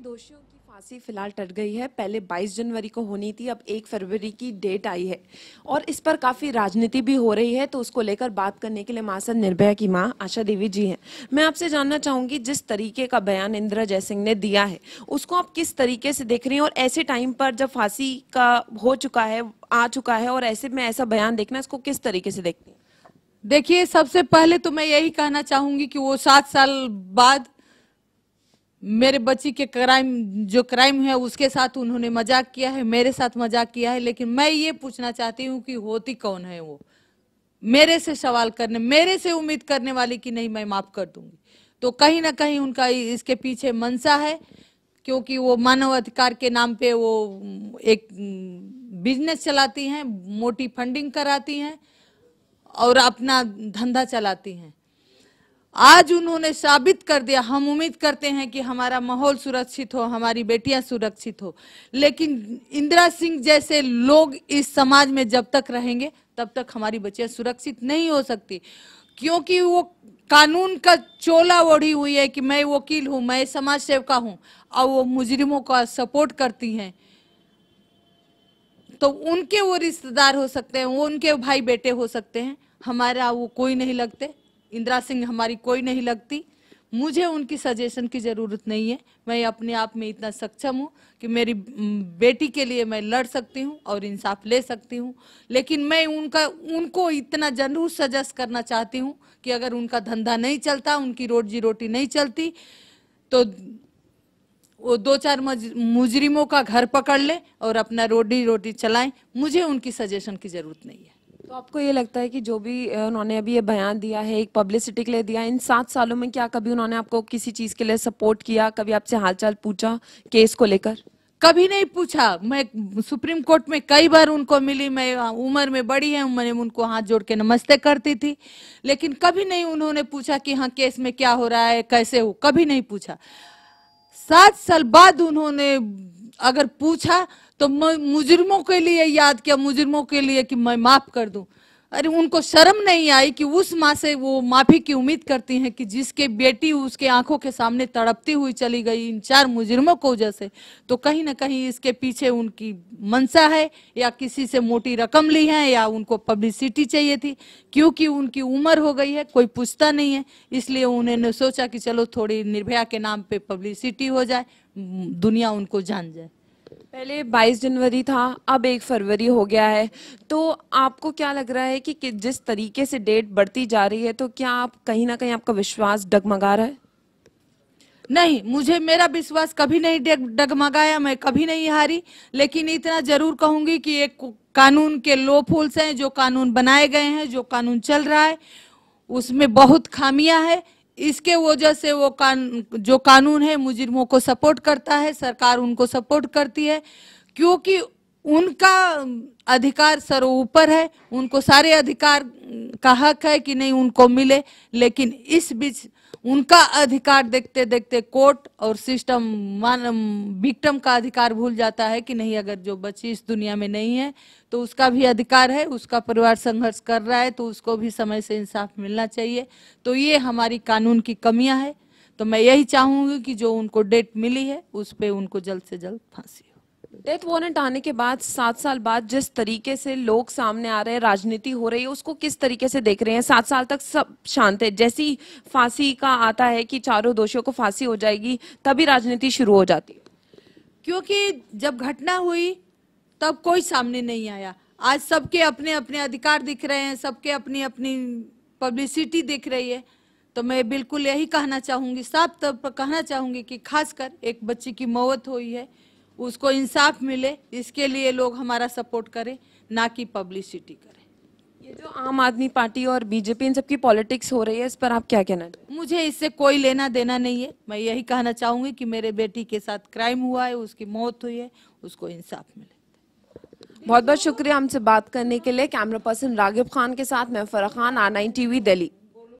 दोषियों की फांसी फिलहाल टट गई है पहले 22 जनवरी को होनी थी अब 1 फरवरी की डेट आई है और इस पर काफ़ी राजनीति भी हो रही है तो उसको लेकर बात करने के लिए मासद निर्भया की मां आशा देवी जी हैं मैं आपसे जानना चाहूंगी जिस तरीके का बयान इंदिरा जयसिंह ने दिया है उसको आप किस तरीके से देख रही हैं और ऐसे टाइम पर जब फांसी का हो चुका है आ चुका है और ऐसे में ऐसा बयान देखना इसको किस तरीके से देखती देखिए सबसे पहले तो मैं यही कहना चाहूंगी कि वो सात साल बाद मेरे बच्ची के क्राइम जो क्राइम है उसके साथ उन्होंने मजाक किया है मेरे साथ मजाक किया है लेकिन मैं ये पूछना चाहती हूँ कि होती कौन है वो मेरे से सवाल करने मेरे से उम्मीद करने वाली कि नहीं मैं माफ कर दूंगी तो कहीं ना कहीं उनका इसके पीछे मनसा है क्योंकि वो मानव अधिकार के नाम पे वो एक बिजनेस चलाती हैं मोटी फंडिंग कराती हैं और अपना धंधा चलाती हैं आज उन्होंने साबित कर दिया हम उम्मीद करते हैं कि हमारा माहौल सुरक्षित हो हमारी बेटियां सुरक्षित हो लेकिन इंदिरा सिंह जैसे लोग इस समाज में जब तक रहेंगे तब तक हमारी बच्चियां सुरक्षित नहीं हो सकती क्योंकि वो कानून का चोला ओढ़ी हुई है कि मैं वकील हूँ मैं समाज सेवका हूँ और वो मुजरिमों का सपोर्ट करती हैं तो उनके वो रिश्तेदार हो सकते हैं वो उनके भाई बेटे हो सकते हैं हमारा वो कोई नहीं लगते इंदिरा सिंह हमारी कोई नहीं लगती मुझे उनकी सजेशन की ज़रूरत नहीं है मैं अपने आप में इतना सक्षम हूँ कि मेरी बेटी के लिए मैं लड़ सकती हूँ और इंसाफ ले सकती हूँ लेकिन मैं उनका उनको इतना जरूर सजेस्ट करना चाहती हूँ कि अगर उनका धंधा नहीं चलता उनकी रोजी रोटी नहीं चलती तो वो दो चार मुजरिमों का घर पकड़ ले और अपना रोटी रोटी चलाएं मुझे उनकी सजेशन की ज़रूरत नहीं है तो आपको ये लगता है कि जो भी उन्होंने अभी ये बयान दिया है एक पब्लिसिटी के लिए दिया इन सात सालों में क्या कभी उन्होंने आपको किसी चीज़ के लिए सपोर्ट किया कभी आपसे हालचाल पूछा केस को लेकर कभी नहीं पूछा मैं सुप्रीम कोर्ट में कई बार उनको मिली मैं उम्र में बड़ी है मैंने उनको हाथ जोड़ के नमस्ते करती थी लेकिन कभी नहीं उन्होंने पूछा कि हाँ केस में क्या हो रहा है कैसे हो कभी नहीं पूछा सात साल बाद उन्होंने अगर पूछा तो मुजरमों के लिए याद किया मुजरमों के लिए कि मैं माफ कर दूं अरे उनको शर्म नहीं आई कि उस माँ से वो माफी की उम्मीद करती हैं कि जिसके बेटी उसके आंखों के सामने तड़पती हुई चली गई इन चार मुजरमों को जैसे तो कहीं ना कहीं इसके पीछे उनकी मनसा है या किसी से मोटी रकम ली है या उनको पब्लिसिटी चाहिए थी क्योंकि उनकी उम्र हो गई है कोई पूछता नहीं है इसलिए उन्होंने सोचा कि चलो थोड़ी निर्भया के नाम पर पब्लिसिटी हो जाए दुनिया उनको जान जाए पहले 22 जनवरी था अब एक फरवरी हो गया है तो आपको क्या लग रहा है कि, कि जिस तरीके से डेट बढ़ती जा रही है तो क्या आप कहीं ना कहीं आपका विश्वास डगमगा रहा है नहीं मुझे मेरा विश्वास कभी नहीं डगमगाया मैं कभी नहीं हारी लेकिन इतना जरूर कहूंगी कि एक कानून के लो फूल्स हैं जो कानून बनाए गए हैं जो कानून चल रहा है उसमें बहुत खामियां हैं इसके वजह से वो कान जो कानून है मुजरिमों को सपोर्ट करता है सरकार उनको सपोर्ट करती है क्योंकि उनका अधिकार सरोपर है उनको सारे अधिकार का हक है कि नहीं उनको मिले लेकिन इस बीच उनका अधिकार देखते देखते कोर्ट और सिस्टम मान विक्टम का अधिकार भूल जाता है कि नहीं अगर जो बच्ची इस दुनिया में नहीं है तो उसका भी अधिकार है उसका परिवार संघर्ष कर रहा है तो उसको भी समय से इंसाफ मिलना चाहिए तो ये हमारी कानून की कमियां है तो मैं यही चाहूँगी कि जो उनको डेट मिली है उस पर उनको जल्द से जल्द फांसी डेथ वारंट आने के बाद सात साल बाद जिस तरीके से लोग सामने आ रहे हैं राजनीति हो रही है उसको किस तरीके से देख रहे हैं सात साल तक सब शांत है जैसी फांसी का आता है कि चारों दोषियों को फांसी हो जाएगी तभी राजनीति शुरू हो जाती क्योंकि जब घटना हुई तब कोई सामने नहीं आया आज सबके अपने अपने अधिकार दिख रहे हैं सबके अपनी अपनी पब्लिसिटी दिख रही है तो मैं बिल्कुल यही कहना चाहूँगी साफ तौर पर कहना चाहूँगी कि खासकर एक बच्चे की मौत हुई है उसको इंसाफ मिले इसके लिए लोग हमारा सपोर्ट करें ना कि पब्लिसिटी करें ये जो आम आदमी पार्टी और बीजेपी इन सबकी पॉलिटिक्स हो रही है इस पर आप क्या कहना चाहते मुझे इससे कोई लेना देना नहीं है मैं यही कहना चाहूंगी कि मेरे बेटी के साथ क्राइम हुआ है उसकी मौत हुई है उसको इंसाफ मिले बहुत बहुत शुक्रिया हमसे बात करने के लिए कैमरा पर्सन राघिब खान के साथ मैं Farah Khan R nine TV Delhi